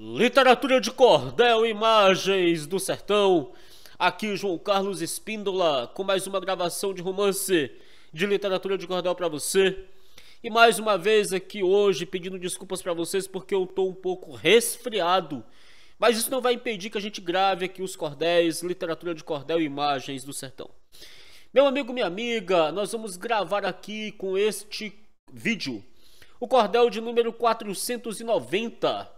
Literatura de Cordel, imagens do sertão. Aqui João Carlos Espíndola com mais uma gravação de romance de literatura de cordel para você. E mais uma vez aqui hoje pedindo desculpas para vocês porque eu tô um pouco resfriado. Mas isso não vai impedir que a gente grave aqui os cordéis, literatura de cordel, imagens do sertão. Meu amigo, minha amiga, nós vamos gravar aqui com este vídeo o cordel de número 490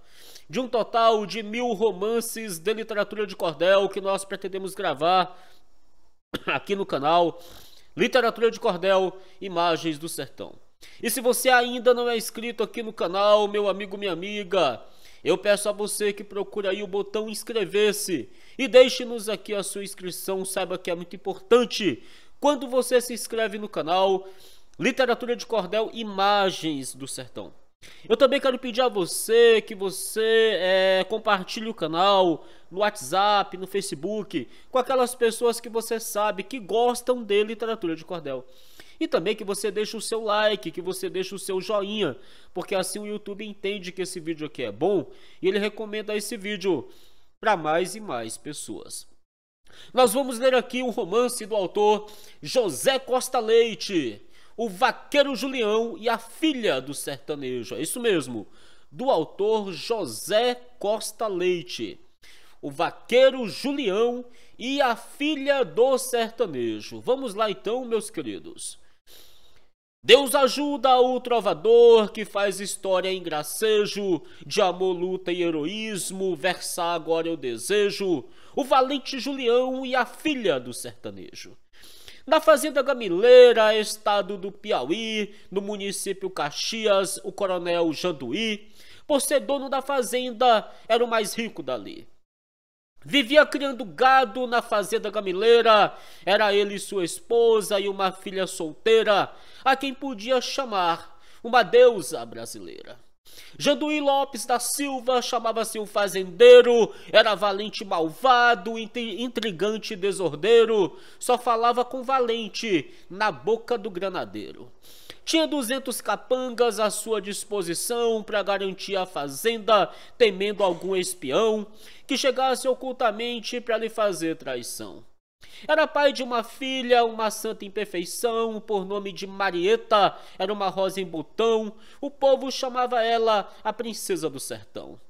de um total de mil romances de literatura de cordel que nós pretendemos gravar aqui no canal. Literatura de Cordel, Imagens do Sertão. E se você ainda não é inscrito aqui no canal, meu amigo, minha amiga, eu peço a você que procure aí o botão inscrever-se e deixe-nos aqui a sua inscrição, saiba que é muito importante. Quando você se inscreve no canal Literatura de Cordel Imagens do Sertão, eu também quero pedir a você que você é, compartilhe o canal no WhatsApp, no Facebook, com aquelas pessoas que você sabe que gostam de literatura de cordel. E também que você deixe o seu like, que você deixe o seu joinha, porque assim o YouTube entende que esse vídeo aqui é bom e ele recomenda esse vídeo para mais e mais pessoas. Nós vamos ler aqui um romance do autor José Costa Leite o vaqueiro Julião e a filha do sertanejo. É isso mesmo, do autor José Costa Leite. O vaqueiro Julião e a filha do sertanejo. Vamos lá então, meus queridos. Deus ajuda o trovador que faz história em gracejo, de amor, luta e heroísmo, versar agora eu desejo, o valente Julião e a filha do sertanejo. Na Fazenda Gamileira, estado do Piauí, no município Caxias, o coronel Janduí, por ser dono da fazenda, era o mais rico dali. Vivia criando gado na fazenda gamileira. Era ele sua esposa e uma filha solteira, a quem podia chamar uma deusa brasileira. Janduí Lopes da Silva chamava-se o fazendeiro, era valente malvado, intrigante e desordeiro, só falava com valente, na boca do granadeiro. Tinha 200 capangas à sua disposição para garantir a fazenda, temendo algum espião que chegasse ocultamente para lhe fazer traição. Era pai de uma filha, uma santa imperfeição, por nome de Marieta, era uma rosa em botão. O povo chamava ela a princesa do sertão.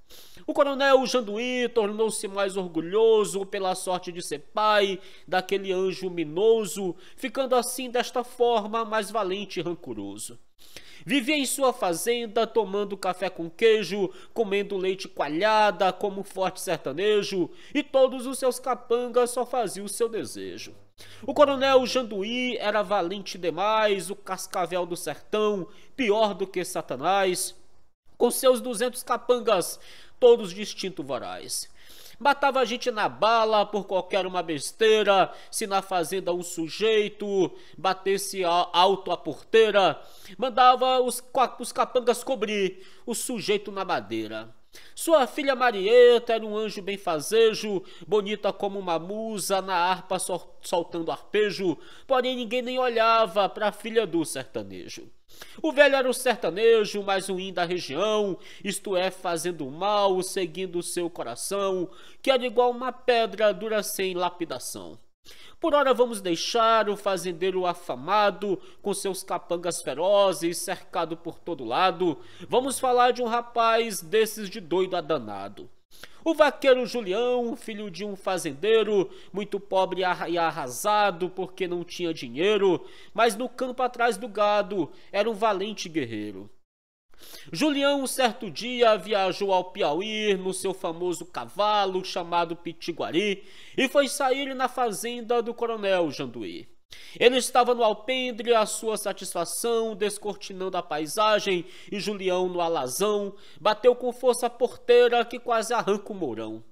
O coronel Janduí tornou-se mais orgulhoso pela sorte de ser pai daquele anjo minoso, ficando assim desta forma mais valente e rancoroso. Vivia em sua fazenda, tomando café com queijo, comendo leite coalhada como um forte sertanejo, e todos os seus capangas só faziam o seu desejo. O coronel Janduí era valente demais, o cascavel do sertão, pior do que Satanás com seus 200 capangas, todos de instinto voraz. Matava a gente na bala por qualquer uma besteira, se na fazenda um sujeito batesse alto a porteira, mandava os, os capangas cobrir o sujeito na madeira. Sua filha Marieta era um anjo benfazejo, bonita como uma musa, na harpa soltando arpejo, porém ninguém nem olhava para a filha do sertanejo. O velho era um sertanejo, mais ruim da região, isto é, fazendo mal, seguindo o seu coração, que era igual uma pedra dura sem lapidação. Por ora vamos deixar o fazendeiro afamado, com seus capangas ferozes, cercado por todo lado. Vamos falar de um rapaz desses de doido adanado. O vaqueiro Julião, filho de um fazendeiro, muito pobre e arrasado porque não tinha dinheiro, mas no campo atrás do gado era um valente guerreiro. Julião, um certo dia, viajou ao Piauí no seu famoso cavalo chamado Pitiguari e foi sair na fazenda do coronel Janduí. Ele estava no alpendre, à sua satisfação, descortinando a paisagem, e Julião no alazão bateu com força a porteira que quase arranca o mourão.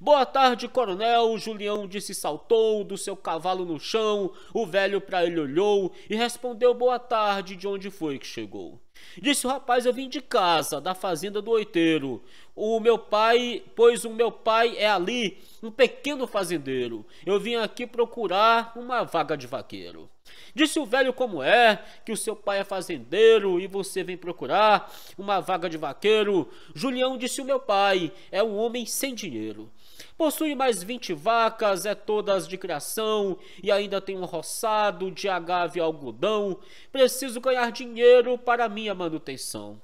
Boa tarde, coronel. Julião disse saltou do seu cavalo no chão. O velho para ele olhou e respondeu boa tarde de onde foi que chegou. Disse o rapaz: Eu vim de casa, da fazenda do oiteiro o meu pai, pois o meu pai é ali, um pequeno fazendeiro. Eu vim aqui procurar uma vaga de vaqueiro. Disse o velho como é, que o seu pai é fazendeiro e você vem procurar uma vaga de vaqueiro. Julião disse: O meu pai é um homem sem dinheiro. Possui mais 20 vacas, é todas de criação e ainda tem um roçado de agave e algodão. Preciso ganhar dinheiro para minha manutenção.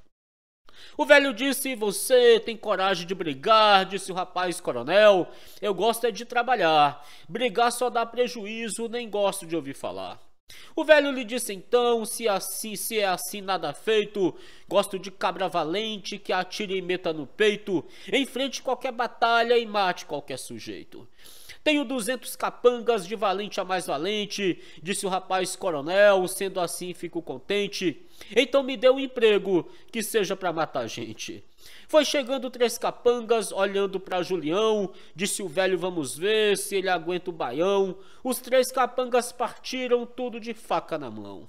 O velho disse: Você tem coragem de brigar, disse o rapaz coronel. Eu gosto é de trabalhar. Brigar só dá prejuízo, nem gosto de ouvir falar. O velho lhe disse então: se assim, se é assim, nada feito. Gosto de cabra valente que atire e meta no peito, enfrente qualquer batalha e mate qualquer sujeito. Tenho 200 capangas de valente a mais valente, disse o rapaz coronel, sendo assim fico contente. Então me dê um emprego, que seja para matar gente. Foi chegando três capangas, olhando para Julião, disse o velho vamos ver se ele aguenta o baião. Os três capangas partiram tudo de faca na mão.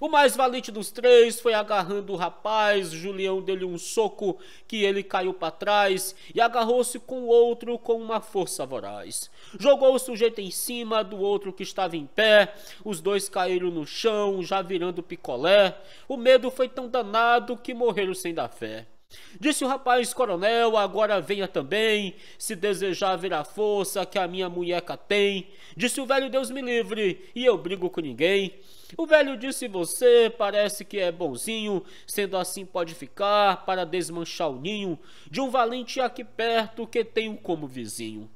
O mais valente dos três foi agarrando o rapaz, Julião deu-lhe um soco que ele caiu para trás e agarrou-se com o outro com uma força voraz. Jogou o sujeito em cima do outro que estava em pé, os dois caíram no chão, já virando picolé. O medo foi tão danado que morreram sem dar fé. Disse o rapaz, coronel, agora venha também, se desejar ver a força que a minha munheca tem. Disse o velho, Deus me livre, e eu brigo com ninguém. O velho disse, você parece que é bonzinho, sendo assim pode ficar para desmanchar o ninho de um valente aqui perto que tenho como vizinho.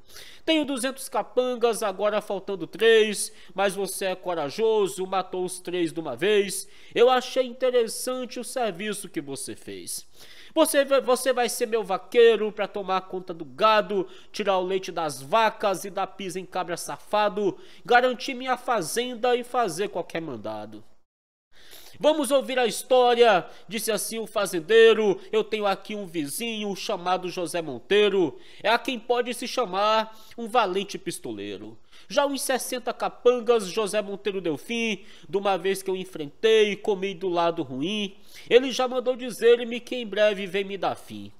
Tenho duzentos capangas, agora faltando três, mas você é corajoso, matou os três de uma vez. Eu achei interessante o serviço que você fez. Você, você vai ser meu vaqueiro para tomar conta do gado, tirar o leite das vacas e dar pisa em cabra safado, garantir minha fazenda e fazer qualquer mandado. Vamos ouvir a história, disse assim o fazendeiro. Eu tenho aqui um vizinho chamado José Monteiro, é a quem pode se chamar um valente pistoleiro. Já uns 60 capangas José Monteiro deu fim, de uma vez que eu enfrentei e comi do lado ruim, ele já mandou dizer-me que em breve vem me dar fim.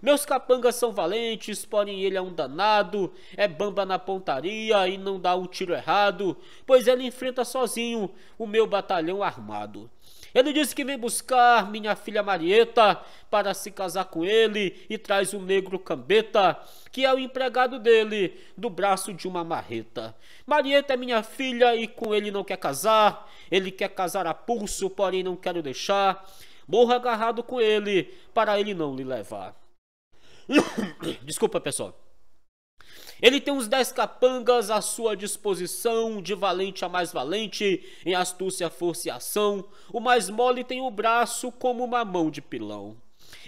Meus capangas são valentes, porém ele é um danado, é bamba na pontaria e não dá um tiro errado, pois ele enfrenta sozinho o meu batalhão armado. Ele disse que vem buscar minha filha Marieta para se casar com ele e traz o negro Cambeta, que é o empregado dele, do braço de uma marreta. Marieta é minha filha e com ele não quer casar. Ele quer casar a pulso, porém não quero deixar. Morro agarrado com ele, para ele não lhe levar. Desculpa, pessoal. Ele tem uns dez capangas à sua disposição, de valente a mais valente, em astúcia, força e ação. O mais mole tem o braço como uma mão de pilão.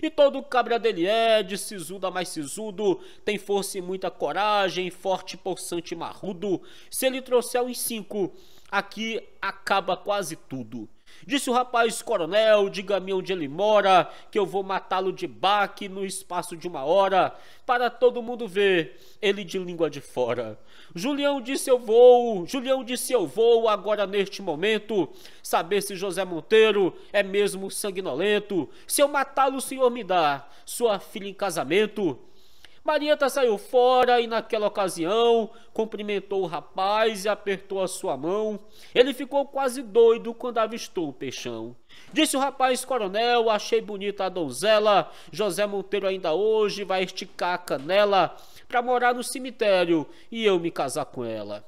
E todo cabra dele é, de sisudo a mais sisudo, tem força e muita coragem, forte, pulsante e marrudo. Se ele trouxer uns cinco, aqui acaba quase tudo. Disse o rapaz, coronel, diga-me onde ele mora, que eu vou matá-lo de baque no espaço de uma hora, para todo mundo ver, ele de língua de fora. Julião disse eu vou, Julião disse eu vou, agora neste momento, saber se José Monteiro é mesmo sanguinolento, se eu matá-lo o senhor me dá, sua filha em casamento, Marieta tá saiu fora e, naquela ocasião, cumprimentou o rapaz e apertou a sua mão. Ele ficou quase doido quando avistou o peixão. Disse o rapaz, coronel, achei bonita a donzela. José Monteiro ainda hoje vai esticar a canela pra morar no cemitério e eu me casar com ela.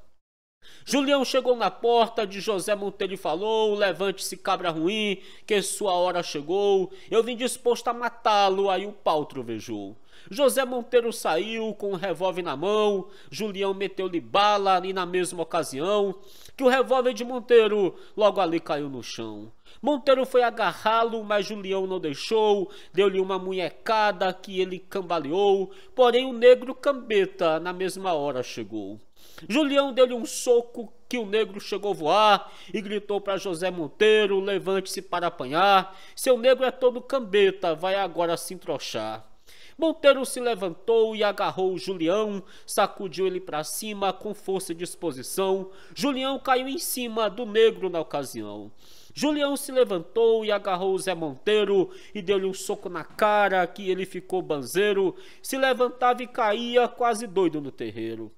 Julião chegou na porta de José Monteiro e falou: Levante-se, cabra ruim, que sua hora chegou. Eu vim disposto a matá-lo. Aí o pau trovejou. José Monteiro saiu com o um revólver na mão. Julião meteu-lhe bala e, na mesma ocasião, que o revólver de Monteiro logo ali caiu no chão. Monteiro foi agarrá-lo, mas Julião não deixou, deu-lhe uma munhecada que ele cambaleou, porém o negro cambeta na mesma hora chegou. Julião deu-lhe um soco que o negro chegou a voar e gritou para José Monteiro: levante-se para apanhar. Seu negro é todo cambeta, vai agora se entrochar. Monteiro se levantou e agarrou Julião, sacudiu ele para cima com força e disposição. Julião caiu em cima do negro na ocasião. Julião se levantou e agarrou Zé Monteiro e deu-lhe um soco na cara que ele ficou banzeiro, se levantava e caía quase doido no terreiro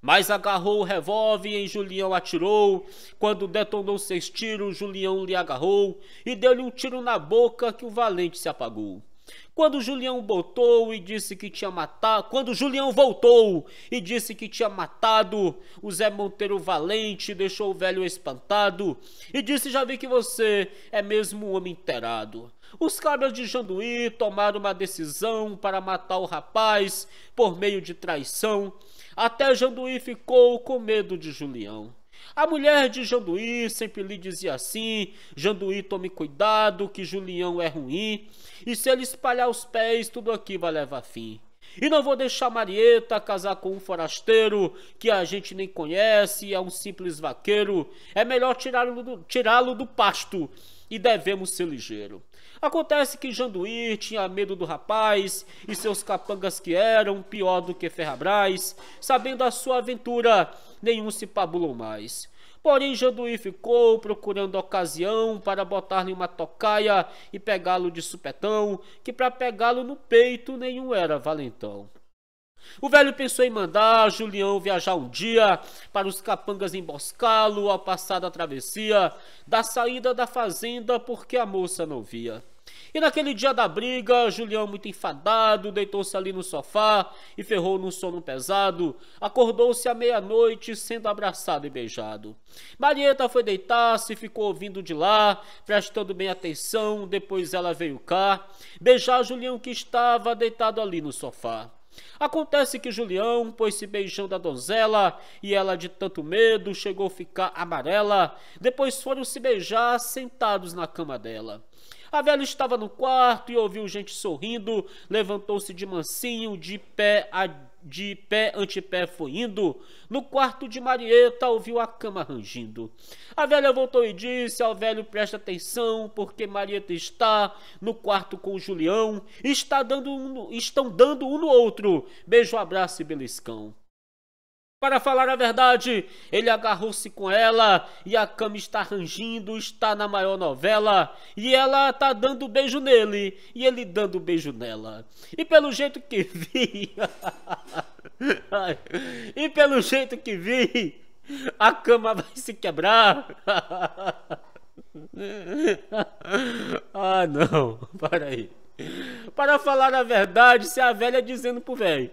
mas agarrou o revólver e em Julião atirou. Quando detonou seis tiros, Julião lhe agarrou e deu-lhe um tiro na boca que o valente se apagou. Quando Julião voltou e disse que tinha matado, quando Julião voltou e disse que tinha matado, o Zé Monteiro Valente deixou o velho espantado e disse: "Já vi que você é mesmo um homem inteirado". Os cabras de Janduí tomaram uma decisão para matar o rapaz por meio de traição até Janduí ficou com medo de Julião. A mulher de Janduí sempre lhe dizia assim: Janduí, tome cuidado, que Julião é ruim, e se ele espalhar os pés, tudo aqui vai levar fim. E não vou deixar Marieta casar com um forasteiro que a gente nem conhece, é um simples vaqueiro. É melhor tirá-lo do, tirá do pasto e devemos ser ligeiro. Acontece que Janduí tinha medo do rapaz e seus capangas que eram pior do que Ferrabrás sabendo a sua aventura, nenhum se pabulou mais. Porém, Janduí ficou procurando ocasião para botar-lhe uma tocaia e pegá-lo de supetão, que para pegá-lo no peito nenhum era valentão. O velho pensou em mandar Julião viajar um dia para os capangas emboscá-lo ao passar da travessia, da saída da fazenda, porque a moça não via. E naquele dia da briga, Julião, muito enfadado, deitou-se ali no sofá e ferrou num sono pesado. Acordou-se à meia-noite, sendo abraçado e beijado. Marieta foi deitar-se, ficou ouvindo de lá, prestando bem atenção. Depois ela veio cá beijar Julião, que estava deitado ali no sofá. Acontece que Julião pôs-se beijando a donzela e ela, de tanto medo, chegou a ficar amarela. Depois foram se beijar sentados na cama dela. A velha estava no quarto e ouviu gente sorrindo, levantou-se de mansinho, de pé a de pé ante pé foi indo. No quarto de Marieta ouviu a cama rangindo. A velha voltou e disse ao velho: Presta atenção, porque Marieta está no quarto com Julião. Está dando um, estão dando um no outro. Beijo, abraço e beliscão. Para falar a verdade, ele agarrou-se com ela e a cama está rangindo, está na maior novela, e ela tá dando beijo nele e ele dando beijo nela. E pelo jeito que vi, e pelo jeito que vi, a cama vai se quebrar. ah, não, para aí. Para falar a verdade, se a velha dizendo pro velho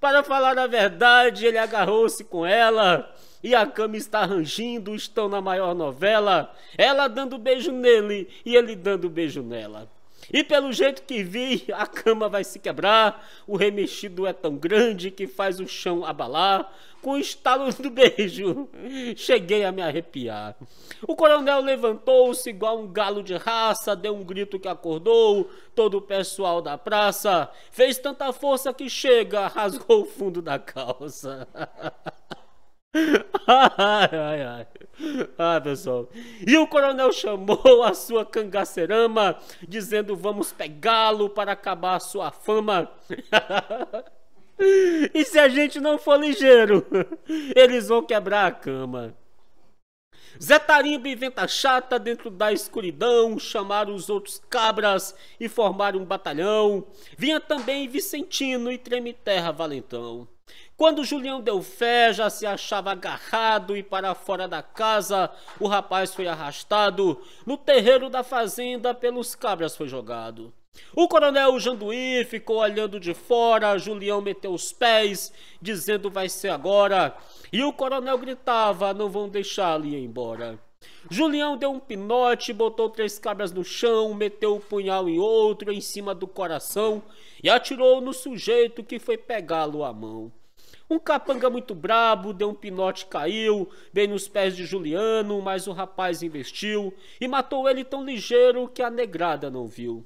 para falar a verdade, ele agarrou-se com ela e a cama está rangindo, estão na maior novela, ela dando beijo nele e ele dando beijo nela. E pelo jeito que vi, a cama vai se quebrar, o remexido é tão grande que faz o chão abalar. Com o estalo do beijo, cheguei a me arrepiar. O coronel levantou-se igual um galo de raça, deu um grito que acordou todo o pessoal da praça, fez tanta força que chega, rasgou o fundo da calça. ai, ai, ai. Ah, pessoal. E o coronel chamou a sua cangacerama, dizendo: Vamos pegá-lo para acabar a sua fama. e se a gente não for ligeiro, eles vão quebrar a cama. Zé Tarimba e Venta Chata, dentro da escuridão, chamaram os outros cabras e formaram um batalhão. Vinha também Vicentino e Tremiterra Valentão. Quando Julião deu fé, já se achava agarrado e para fora da casa, o rapaz foi arrastado, no terreiro da fazenda pelos cabras foi jogado. O coronel Janduí ficou olhando de fora, Julião meteu os pés, dizendo vai ser agora, e o coronel gritava, não vão deixá-lo ir embora. Julião deu um pinote, botou três cabras no chão, meteu o um punhal em outro, em cima do coração, e atirou no sujeito que foi pegá-lo à mão. Um capanga muito brabo, deu um pinote caiu, bem nos pés de Juliano, mas o rapaz investiu e matou ele tão ligeiro que a negrada não viu.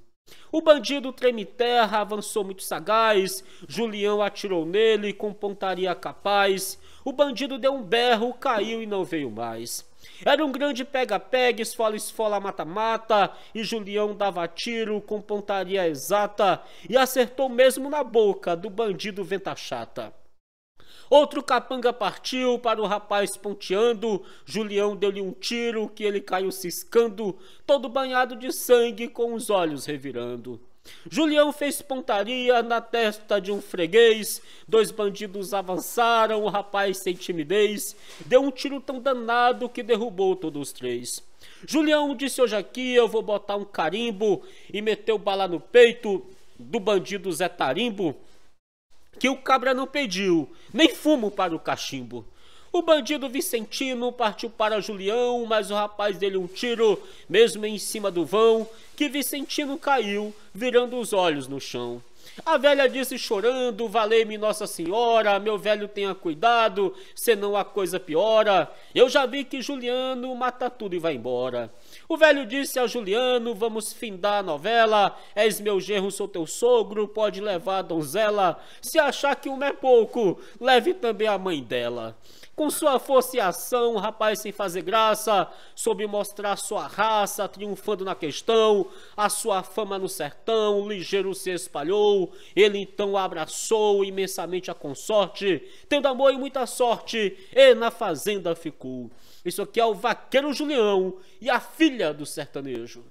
O bandido treme terra, avançou muito sagaz, Julião atirou nele com pontaria capaz. O bandido deu um berro, caiu e não veio mais. Era um grande pega-pega, esfola-esfola, mata-mata, e Julião dava tiro com pontaria exata e acertou mesmo na boca do bandido venta chata. Outro capanga partiu para o rapaz ponteando, Julião deu-lhe um tiro que ele caiu ciscando, todo banhado de sangue com os olhos revirando. Julião fez pontaria na testa de um freguês. Dois bandidos avançaram, o rapaz sem timidez deu um tiro tão danado que derrubou todos os três. Julião disse hoje aqui: Eu vou botar um carimbo e meteu bala no peito do bandido Zé Tarimbo que o cabra não pediu, nem fumo para o cachimbo. O bandido Vicentino partiu para Julião, mas o rapaz dele um tiro, mesmo em cima do vão, que Vicentino caiu, virando os olhos no chão. A velha disse chorando: Valei-me Nossa Senhora, meu velho tenha cuidado, senão a coisa piora. Eu já vi que Juliano mata tudo e vai embora. O velho disse a Juliano: Vamos findar a novela. És meu genro, sou teu sogro. Pode levar a donzela. Se achar que uma é pouco, leve também a mãe dela. Com sua força e ação, rapaz sem fazer graça, soube mostrar sua raça, triunfando na questão, a sua fama no sertão, ligeiro se espalhou, ele então abraçou imensamente a consorte, tendo amor e muita sorte, e na fazenda ficou. Isso aqui é o Vaqueiro Julião e a filha do sertanejo.